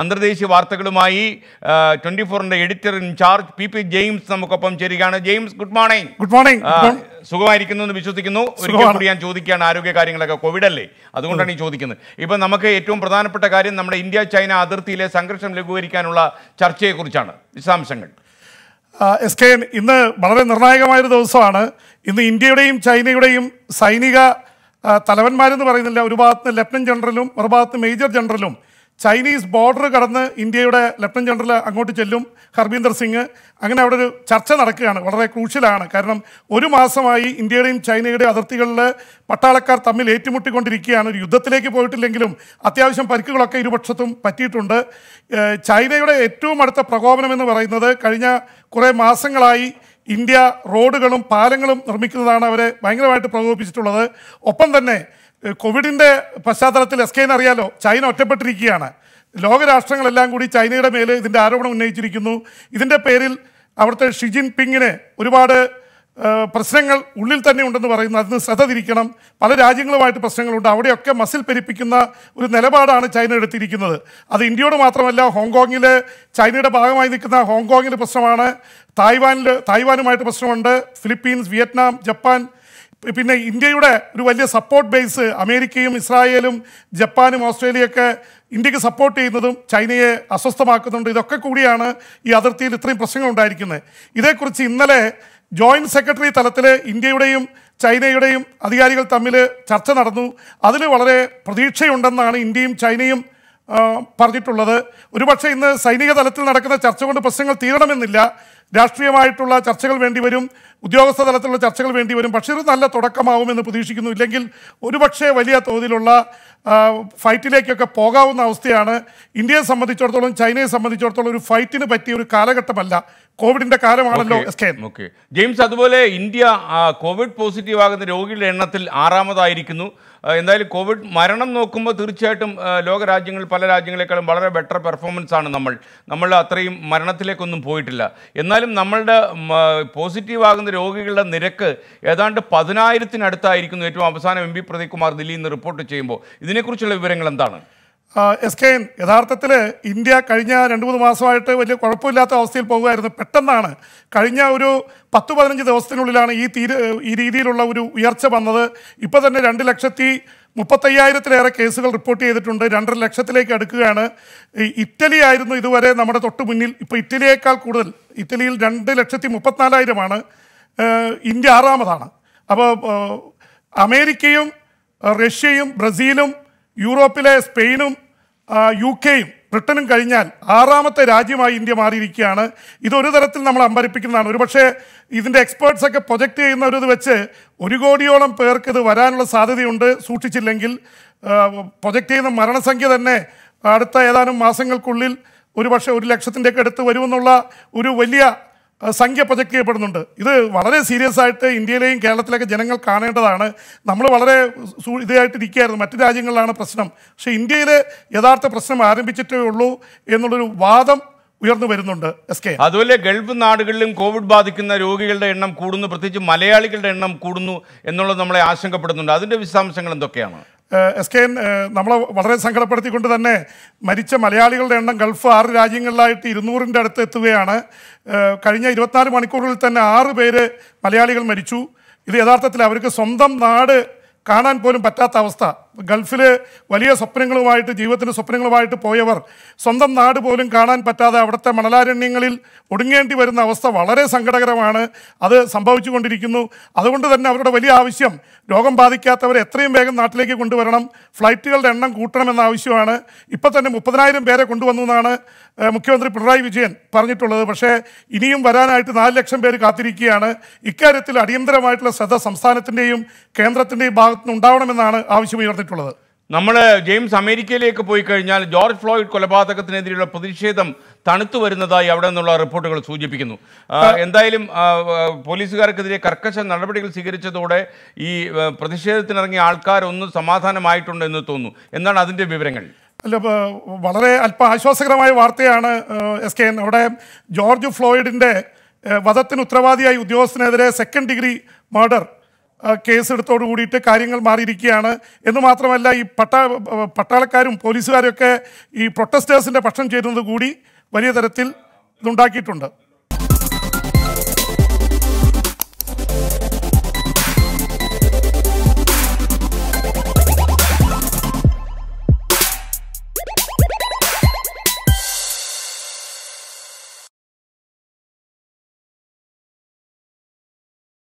അന്തർദേശീയ വാർത്തകളുമായി ട്വന്റി ഫോറിന്റെ editor in charge P P James നമുക്കൊപ്പം ചേരുകയാണ് James good morning good morning സുഖമായിരിക്കുന്നു എന്ന് വിശ്വസിക്കുന്നു ഒരിക്കൽ കൂടി ഞാൻ ചോദിക്കുകയാണ് ആരോഗ്യ കാര്യങ്ങളൊക്കെ കോവിഡ് അല്ലേ അതുകൊണ്ടാണ് ഈ ചോദിക്കുന്നത് ഇപ്പം നമുക്ക് ഏറ്റവും പ്രധാനപ്പെട്ട കാര്യം നമ്മുടെ ഇന്ത്യ ചൈന അതിർത്തിയിലെ സംഘർഷം ലഘൂകരിക്കാനുള്ള ചർച്ചയെക്കുറിച്ചാണ് വിശദാംശങ്ങൾ എസ് കെ ഇന്ന് വളരെ നിർണായകമായൊരു ദിവസമാണ് ഇന്ന് ഇന്ത്യയുടെയും ചൈനയുടെയും സൈനിക തലവന്മാരെന്ന് പറയുന്നില്ല ഒരു ഭാഗത്ത് ലെഫ്റ്റനന്റ് ജനറലും ഒരു ഭാഗത്ത് മേജർ ജനറലും ചൈനീസ് ബോർഡർ കടന്ന് ഇന്ത്യയുടെ ലഫ്റ്റനന്റ് ജനറൽ അങ്ങോട്ട് ചെല്ലും ഹർബീന്ദർ സിംഗ് അങ്ങനെ അവിടെ ഒരു ചർച്ച നടക്കുകയാണ് വളരെ ക്രൂഷ്യലാണ് കാരണം ഒരു മാസമായി ഇന്ത്യയുടെയും ചൈനയുടെയും അതിർത്തികളിൽ പട്ടാളക്കാർ തമ്മിൽ ഏറ്റുമുട്ടിക്കൊണ്ടിരിക്കുകയാണ് ഒരു യുദ്ധത്തിലേക്ക് പോയിട്ടില്ലെങ്കിലും അത്യാവശ്യം പരിക്കുകളൊക്കെ ഇരുപക്ഷത്തും പറ്റിയിട്ടുണ്ട് ചൈനയുടെ ഏറ്റവും അടുത്ത പ്രകോപനം എന്ന് പറയുന്നത് കഴിഞ്ഞ കുറേ മാസങ്ങളായി ഇന്ത്യ റോഡുകളും പാലങ്ങളും നിർമ്മിക്കുന്നതാണ് അവരെ ഭയങ്കരമായിട്ട് പ്രകോപിപ്പിച്ചിട്ടുള്ളത് ഒപ്പം തന്നെ കോവിഡിൻ്റെ പശ്ചാത്തലത്തിൽ എസ് കെ എന്നറിയാലോ ചൈന ഒറ്റപ്പെട്ടിരിക്കുകയാണ് ലോകരാഷ്ട്രങ്ങളെല്ലാം കൂടി ചൈനയുടെ മേൽ ഇതിൻ്റെ ആരോപണം ഉന്നയിച്ചിരിക്കുന്നു ഇതിൻ്റെ പേരിൽ അവിടുത്തെ ഷിജിൻ പിങ്ങിന് ഒരുപാട് പ്രശ്നങ്ങൾ ഉള്ളിൽ തന്നെ ഉണ്ടെന്ന് പറയുന്നു അതിന് ശ്രദ്ധ തിരിക്കണം പല രാജ്യങ്ങളുമായിട്ട് പ്രശ്നങ്ങളുണ്ട് അവിടെയൊക്കെ മസിൽ പെരിപ്പിക്കുന്ന ഒരു നിലപാടാണ് ചൈന എടുത്തിരിക്കുന്നത് അത് ഇന്ത്യയോട് മാത്രമല്ല ഹോങ്കോങ്ങിൽ ചൈനയുടെ ഭാഗമായി നിൽക്കുന്ന ഹോങ്കോങ്ങിൽ പ്രശ്നമാണ് തായ്വാനിൽ തായ്വാനുമായിട്ട് പ്രശ്നമുണ്ട് ഫിലിപ്പീൻസ് വിയറ്റ്നാം ജപ്പാൻ പിന്നെ ഇന്ത്യയുടെ ഒരു വലിയ സപ്പോർട്ട് ബേസ് അമേരിക്കയും ഇസ്രായേലും ജപ്പാനും ഓസ്ട്രേലിയയൊക്കെ ഇന്ത്യക്ക് സപ്പോർട്ട് ചെയ്യുന്നതും ചൈനയെ അസ്വസ്ഥമാക്കുന്നുണ്ട് ഇതൊക്കെ കൂടിയാണ് ഈ അതിർത്തിയിൽ ഇത്രയും പ്രശ്നങ്ങൾ ഉണ്ടായിരിക്കുന്നത് ഇതേക്കുറിച്ച് ഇന്നലെ ജോയിൻറ്റ് സെക്രട്ടറി തലത്തിൽ ഇന്ത്യയുടെയും ചൈനയുടെയും അധികാരികൾ തമ്മിൽ ചർച്ച നടന്നു അതിൽ വളരെ പ്രതീക്ഷയുണ്ടെന്നാണ് ഇന്ത്യയും ചൈനയും പറഞ്ഞിട്ടുള്ളത് ഒരുപക്ഷെ ഇന്ന് സൈനിക തലത്തിൽ നടക്കുന്ന ചർച്ച കൊണ്ട് പ്രശ്നങ്ങൾ തീരണമെന്നില്ല രാഷ്ട്രീയമായിട്ടുള്ള ചർച്ചകൾ വേണ്ടി വരും ഉദ്യോഗസ്ഥ തലത്തിലുള്ള ചർച്ചകൾ വേണ്ടി വരും പക്ഷേ ഇത് നല്ല തുടക്കമാവുമെന്ന് പ്രതീക്ഷിക്കുന്നു ഇല്ലെങ്കിൽ ഒരുപക്ഷേ വലിയ തോതിലുള്ള ഫൈറ്റിലേക്കൊക്കെ പോകാവുന്ന അവസ്ഥയാണ് ഇന്ത്യയെ സംബന്ധിച്ചിടത്തോളം ചൈനയെ സംബന്ധിച്ചിടത്തോളം ഒരു ഫൈറ്റിന് പറ്റിയ ഒരു കാലഘട്ടമല്ല കോവിഡിന്റെ കാലമാണല്ലോ ഓക്കെ ജെയിംസ് അതുപോലെ ഇന്ത്യ കോവിഡ് പോസിറ്റീവ് ആകുന്ന രോഗികളുടെ എണ്ണത്തിൽ ആറാമതായിരിക്കുന്നു എന്തായാലും കോവിഡ് മരണം നോക്കുമ്പോൾ തീർച്ചയായിട്ടും ലോകരാജ്യങ്ങൾ പല രാജ്യങ്ങളെക്കാളും വളരെ ബെറ്റർ പെർഫോമൻസ് ആണ് നമ്മൾ നമ്മൾ അത്രയും മരണത്തിലേക്കൊന്നും പോയിട്ടില്ല എന്നാലും നമ്മളുടെ പോസിറ്റീവ് ആകുന്ന രോഗികളുടെ നിരക്ക് ഏതാണ്ട് പതിനായിരത്തിനടുത്തായിരിക്കുന്നു ഏറ്റവും അവസാനം എം പി പ്രദീപ് കുമാർ ദില്ലിയിൽ നിന്ന് റിപ്പോർട്ട് ചെയ്യുമ്പോൾ ഇതിനെക്കുറിച്ചുള്ള വിവരങ്ങൾ എന്താണ് എസ് കെ എൻ യഥാർത്ഥത്തിൽ ഇന്ത്യ കഴിഞ്ഞ രണ്ട് മൂന്ന് മാസമായിട്ട് വലിയ കുഴപ്പമില്ലാത്ത അവസ്ഥയിൽ പോകുമായിരുന്നു പെട്ടെന്നാണ് കഴിഞ്ഞ ഒരു പത്ത് പതിനഞ്ച് ദിവസത്തിനുള്ളിലാണ് ഈ തീര് ഈ രീതിയിലുള്ള ഒരു ഉയർച്ച വന്നത് ഇപ്പോൾ തന്നെ രണ്ട് ലക്ഷത്തി മുപ്പത്തയ്യായിരത്തിലേറെ കേസുകൾ റിപ്പോർട്ട് ചെയ്തിട്ടുണ്ട് രണ്ടര ലക്ഷത്തിലേക്ക് അടുക്കുകയാണ് ഇറ്റലി ആയിരുന്നു ഇതുവരെ നമ്മുടെ തൊട്ട് മുന്നിൽ ഇപ്പോൾ ഇറ്റലിയേക്കാൾ കൂടുതൽ ഇറ്റലിയിൽ രണ്ട് ലക്ഷത്തി മുപ്പത്തിനാലായിരമാണ് ഇന്ത്യ ആറാമതാണ് അപ്പോൾ അമേരിക്കയും റഷ്യയും ബ്രസീലും യൂറോപ്പിലെ സ്പെയിനും യു കെയും ബ്രിട്ടനും കഴിഞ്ഞാൽ ആറാമത്തെ രാജ്യമായി ഇന്ത്യ മാറിയിരിക്കുകയാണ് ഇതൊരു തരത്തിൽ നമ്മൾ അമ്പരിപ്പിക്കുന്നതാണ് ഒരുപക്ഷെ ഇതിൻ്റെ എക്സ്പേർട്സൊക്കെ ഒക്കെ പ്രൊജക്റ്റ് ചെയ്യുന്ന വെച്ച് ഒരു കോടിയോളം പേർക്ക് ഇത് വരാനുള്ള സാധ്യതയുണ്ട് സൂക്ഷിച്ചില്ലെങ്കിൽ പ്രൊജക്റ്റ് ചെയ്യുന്ന മരണസംഖ്യ തന്നെ അടുത്ത ഏതാനും മാസങ്ങൾക്കുള്ളിൽ ഒരുപക്ഷെ ഒരു ലക്ഷത്തിൻ്റെയൊക്കെ അടുത്ത് വരുമെന്നുള്ള ഒരു വലിയ സംഖ്യ പ്രൊജക്ട് ചെയ്യപ്പെടുന്നുണ്ട് ഇത് വളരെ സീരിയസ് ആയിട്ട് ഇന്ത്യയിലെയും കേരളത്തിലൊക്കെ ജനങ്ങൾ കാണേണ്ടതാണ് നമ്മൾ വളരെ ഇതായിട്ടിരിക്കുകയായിരുന്നു മറ്റു രാജ്യങ്ങളിലാണ് പ്രശ്നം പക്ഷേ ഇന്ത്യയിൽ യഥാർത്ഥ പ്രശ്നം ആരംഭിച്ചിട്ടേ ഉള്ളൂ എന്നുള്ളൊരു വാദം ഉയർന്നു വരുന്നുണ്ട് എസ് കെ അതുപോലെ ഗൾഫ് നാടുകളിലും കോവിഡ് ബാധിക്കുന്ന രോഗികളുടെ എണ്ണം കൂടുന്നു പ്രത്യേകിച്ച് മലയാളികളുടെ എണ്ണം കൂടുന്നു എന്നുള്ളത് നമ്മളെ ആശങ്കപ്പെടുന്നുണ്ട് അതിൻ്റെ വിശദാംശങ്ങൾ എന്തൊക്കെയാണ് എസ് കെ എൻ നമ്മളെ വളരെ സങ്കടപ്പെടുത്തിക്കൊണ്ട് തന്നെ മരിച്ച മലയാളികളുടെ എണ്ണം ഗൾഫ് ആറ് രാജ്യങ്ങളിലായിട്ട് ഇരുന്നൂറിൻ്റെ അടുത്ത് എത്തുകയാണ് കഴിഞ്ഞ ഇരുപത്തിനാല് മണിക്കൂറിൽ തന്നെ ആറ് പേര് മലയാളികൾ മരിച്ചു ഇത് യഥാർത്ഥത്തിൽ അവർക്ക് സ്വന്തം നാട് കാണാൻ പോലും പറ്റാത്ത അവസ്ഥ ഗൾഫിൽ വലിയ സ്വപ്നങ്ങളുമായിട്ട് ജീവിതത്തിൻ്റെ സ്വപ്നങ്ങളുമായിട്ട് പോയവർ സ്വന്തം നാട് പോലും കാണാൻ പറ്റാതെ അവിടുത്തെ മണലാരണ്യങ്ങളിൽ ഒടുങ്ങേണ്ടി വരുന്ന അവസ്ഥ വളരെ സങ്കടകരമാണ് അത് സംഭവിച്ചുകൊണ്ടിരിക്കുന്നു അതുകൊണ്ട് തന്നെ അവരുടെ വലിയ ആവശ്യം രോഗം ബാധിക്കാത്തവരെ എത്രയും വേഗം നാട്ടിലേക്ക് കൊണ്ടുവരണം ഫ്ലൈറ്റുകളുടെ എണ്ണം കൂട്ടണമെന്ന ആവശ്യമാണ് ഇപ്പം തന്നെ മുപ്പതിനായിരം പേരെ കൊണ്ടുവന്നു എന്നാണ് മുഖ്യമന്ത്രി പിണറായി വിജയൻ പറഞ്ഞിട്ടുള്ളത് പക്ഷേ ഇനിയും വരാനായിട്ട് നാല് ലക്ഷം പേര് കാത്തിരിക്കുകയാണ് ഇക്കാര്യത്തിൽ അടിയന്തരമായിട്ടുള്ള ശ്രദ്ധ സംസ്ഥാനത്തിൻ്റെയും കേന്ദ്രത്തിൻ്റെയും ഭാഗത്തുനിന്ന് ഉണ്ടാവണമെന്നാണ് ആവശ്യമുയർന്നിട്ടുള്ളത് പറഞ്ഞിട്ടുള്ളത് നമ്മൾ ജെയിംസ് അമേരിക്കയിലേക്ക് പോയി കഴിഞ്ഞാൽ ജോർജ് ഫ്ലോയിഡ് കൊലപാതകത്തിനെതിരെയുള്ള പ്രതിഷേധം തണുത്തു വരുന്നതായി അവിടെ നിന്നുള്ള റിപ്പോർട്ടുകൾ സൂചിപ്പിക്കുന്നു എന്തായാലും പോലീസുകാർക്കെതിരെ കർക്കശ നടപടികൾ സ്വീകരിച്ചതോടെ ഈ പ്രതിഷേധത്തിനിറങ്ങിയ ആൾക്കാരൊന്നും സമാധാനമായിട്ടുണ്ട് എന്ന് തോന്നുന്നു എന്താണ് അതിൻ്റെ വിവരങ്ങൾ അല്ല വളരെ അല്പ ആശ്വാസകരമായ വാർത്തയാണ് എസ് കെ എൻ അവിടെ ജോർജ് ഫ്ലോയിഡിൻ്റെ വധത്തിന് ഉത്തരവാദിയായി ഉദ്യോഗസ്ഥനെതിരെ സെക്കൻഡ് ഡിഗ്രി മർഡർ കേസെടുത്തോട് കൂടിയിട്ട് കാര്യങ്ങൾ മാറിയിരിക്കുകയാണ് എന്ന് മാത്രമല്ല ഈ പട്ട പട്ടാളക്കാരും പോലീസുകാരും ഒക്കെ ഈ പ്രൊട്ടസ്റ്റേഴ്സിൻ്റെ പക്ഷം ചേരുന്നത് കൂടി വലിയ തരത്തിൽ ഇതുണ്ടാക്കിയിട്ടുണ്ട്